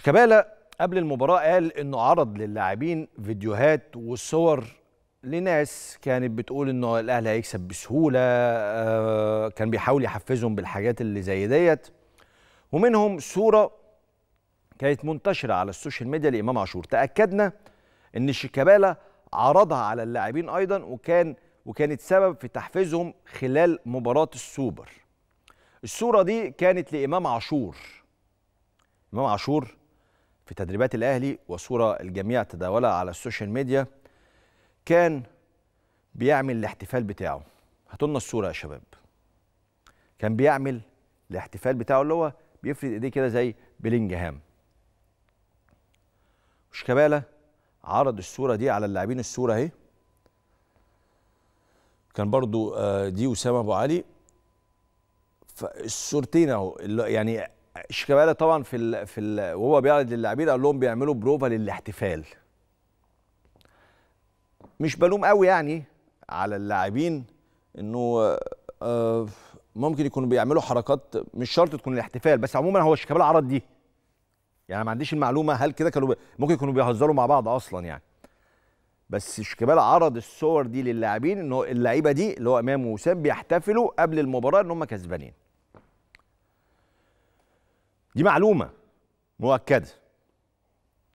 شيكابالا قبل المباراة قال إنه عرض للاعبين فيديوهات وصور لناس كانت بتقول إنه الأهلي هيكسب بسهولة آه، كان بيحاول يحفزهم بالحاجات اللي زي ديت ومنهم صورة كانت منتشرة على السوشيال ميديا لإمام عاشور تأكدنا إن شيكابالا عرضها على اللاعبين أيضا وكان وكانت سبب في تحفيزهم خلال مباراة السوبر الصورة دي كانت لإمام عاشور إمام عاشور في تدريبات الأهلي وصورة الجميع تداولها على السوشيال ميديا كان بيعمل الاحتفال بتاعه هاتوا لنا الصورة يا شباب كان بيعمل الاحتفال بتاعه اللي هو بيفرد ايديه كده زي بلينجهام شيكابالا عرض الصورة دي على اللاعبين الصورة اهي كان برضو آه، دي وسام ابو علي فالصورتين اهو يعني شيكابالا طبعا في الـ في الـ وهو بيعرض للاعبين قال لهم بيعملوا بروفا للاحتفال مش بلوم قوي يعني على اللاعبين انه آه ممكن يكونوا بيعملوا حركات مش شرط تكون الاحتفال بس عموما هو شيكابالا عرض دي يعني ما عنديش المعلومه هل كده كانوا ممكن يكونوا بيهزروا مع بعض اصلا يعني بس شيكابالا عرض الصور دي للاعبين ان اللعيبه دي اللي هو امام وسام بيحتفلوا قبل المباراه ان هم كسبانين دي معلومه مؤكده